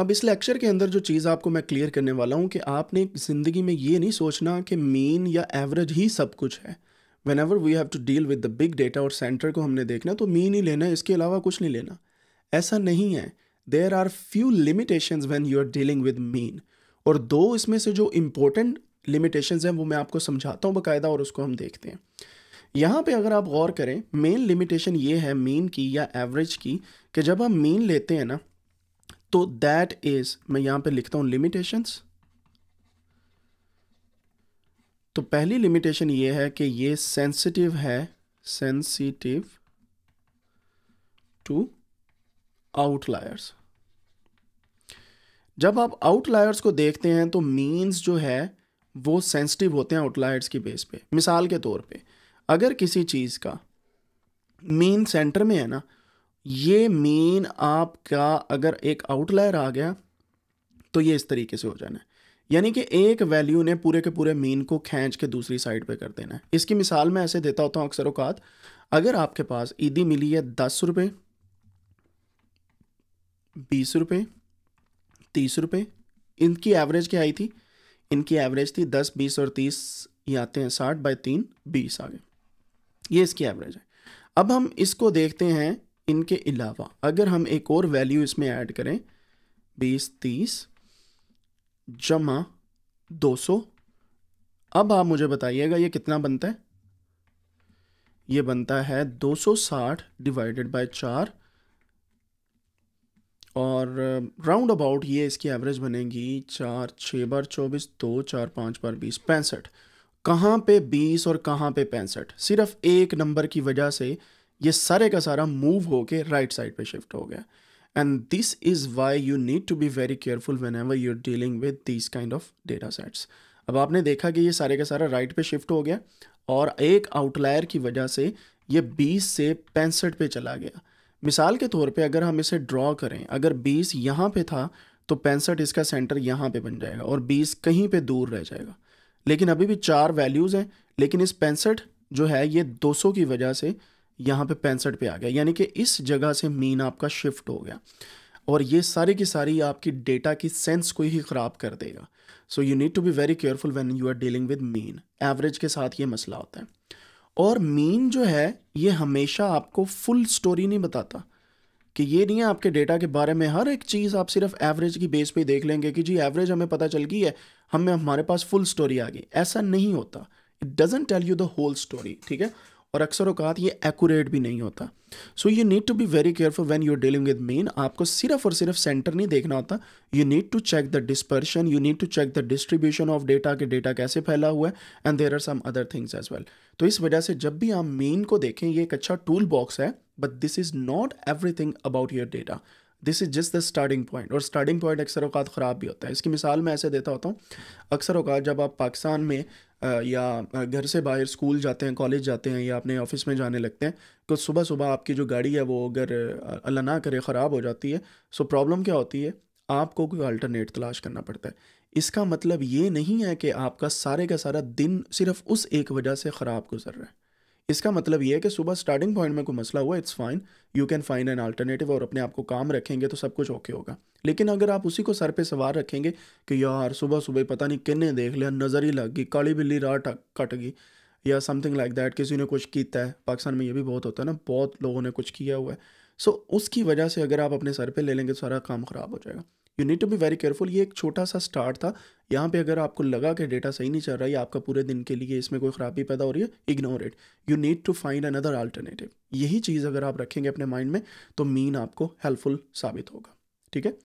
अब इस लेक्चर के अंदर जो चीज़ आपको मैं क्लियर करने वाला हूँ कि आपने ज़िंदगी में ये नहीं सोचना कि मीन या एवरेज ही सब कुछ है whenever we have to deal with the big data और सेंटर को हमने देखना तो मीन ही लेना है इसके अलावा कुछ नहीं लेना ऐसा नहीं है there are few limitation when you are dealing with mean और दो इसमें से जो इम्पोर्टेंट लिमिटेशन हैं वो मैं आपको समझाता हूँ बाकायदा और उसको हम देखते हैं यहाँ पे अगर आप गौर करें मेन लिमिटेशन ये है मीन की या एवरेज की कि जब हम मेन लेते हैं ना तो दैट इज मैं यहां पे लिखता हूं लिमिटेशंस तो पहली लिमिटेशन ये है कि ये सेंसिटिव है सेंसिटिव टू आउटलायर्स जब आप आउटलायर्स को देखते हैं तो मीन्स जो है वो सेंसिटिव होते हैं आउटलायर्स की बेस पे मिसाल के तौर पे अगर किसी चीज़ का मीन सेंटर में है ना ये मेन आपका अगर एक आउटलायर आ गया तो ये इस तरीके से हो जाना है यानी कि एक वैल्यू ने पूरे के पूरे मीन को खींच के दूसरी साइड पे कर देना है इसकी मिसाल मैं ऐसे देता होता हूँ अक्सर अवकात अगर आपके पास ईदी मिली है दस रुपये बीस रुपये तीस रुपये इनकी एवरेज क्या आई थी इनकी एवरेज थी दस बीस और तीस ये आते हैं साठ बाई तीन बीस आ गए ये इसकी एवरेज है अब हम इसको देखते हैं इनके अलावा अगर हम एक और वैल्यू इसमें ऐड करें बीस तीस जमा दो सौ अब आप मुझे बताइएगा ये कितना बनता है ये बनता है दो सौ साठ डिवाइडेड बाय चार और राउंड uh, अबाउट ये इसकी एवरेज बनेगी चार छः बार चौबीस दो चार पाँच बार बीस पैंसठ कहाँ पे बीस और कहाँ पे पैंसठ सिर्फ एक नंबर की वजह से ये सारे का सारा मूव होके राइट साइड पे शिफ्ट हो गया and this is why you need to be very careful whenever you're dealing with this kind of data sets अब आपने देखा कि ये सारे का सारा राइट पे शिफ्ट हो गया और एक आउटलायर की वजह से ये 20 से पैंसठ पे चला गया मिसाल के तौर पे अगर हम इसे ड्रॉ करें अगर 20 यहाँ पे था तो पैंसठ इसका सेंटर यहाँ पे बन जाएगा और 20 कहीं पे दूर रह जाएगा लेकिन अभी भी चार वैल्यूज़ हैं लेकिन इस पैंसठ जो है ये 200 की वजह से यहाँ पे पैंसठ पे आ गया यानी कि इस जगह से मीन आपका शिफ्ट हो गया और ये सारी की सारी आपकी डेटा की सेंस को ही ख़राब कर देगा so you need to be very careful when you are dealing with mean average के साथ ये मसला होता है और मीन जो है ये हमेशा आपको फुल स्टोरी नहीं बताता कि ये नहीं है आपके डेटा के बारे में हर एक चीज़ आप सिर्फ एवरेज की बेस पे देख लेंगे कि जी एवरेज हमें पता चल गई है हमें हमारे पास फुल स्टोरी आ गई ऐसा नहीं होता it doesn't tell you the whole story ठीक है और अक्सर अवकात ये एक्यूरेट भी नहीं होता so you need to be very careful when you are dealing with mean आपको सिर्फ और सिर्फ सेंटर नहीं देखना होता you need to check the dispersion you need to check the distribution of data के डेटा कैसे फैला हुआ है and there are some other things as well तो इस वजह से जब भी आप मेन को देखें ये एक अच्छा टूल बॉक्स है but this is not everything about your data this is just the starting point और स्टार्टिंग पॉइंट अक्सर अवकात ख़राब भी होता है इसकी मिसाल मैं ऐसे देता होता हूँ अक्सर अवकात जब आप पाकिस्तान में या घर से बाहर स्कूल जाते हैं कॉलेज जाते हैं या अपने ऑफिस में जाने लगते हैं तो सुबह सुबह आपकी जो गाड़ी है वो अगर अल्लाह ना करे ख़राब हो जाती है सो प्रॉब्लम क्या होती है आपको कोई अल्टरनेट तलाश करना पड़ता है इसका मतलब ये नहीं है कि आपका सारे का सारा दिन सिर्फ उस एक वजह से ख़राब गुजर रहा है इसका मतलब ये है कि सुबह स्टार्टिंग पॉइंट में कोई मसला हुआ it's fine you can find an alternative और अपने आप को काम रखेंगे तो सब कुछ ओके होगा लेकिन अगर आप उसी को सर पे सवार रखेंगे कि यार सुबह सुबह पता नहीं किन्ने देख लिया नज़र ही लग गई काली बिल्ली राह कट गई या समथिंग लाइक दैट किसी ने कुछ किया है पाकिस्तान में ये भी बहुत होता है ना बहुत लोगों ने कुछ किया हुआ है सो so, उसकी वजह से अगर आप अपने सर पर ले लेंगे तो सारा काम ख़राब हो जाएगा you need to be very careful ये एक छोटा सा स्टार्ट था यहाँ पे अगर आपको लगा कि डेटा सही नहीं चल रहा है या आपका पूरे दिन के लिए इसमें कोई ख़राबी पैदा हो रही है ignore it you need to find another alternative यही चीज़ अगर आप रखेंगे अपने माइंड में तो मीन आपको हेल्पफुल साबित होगा ठीक है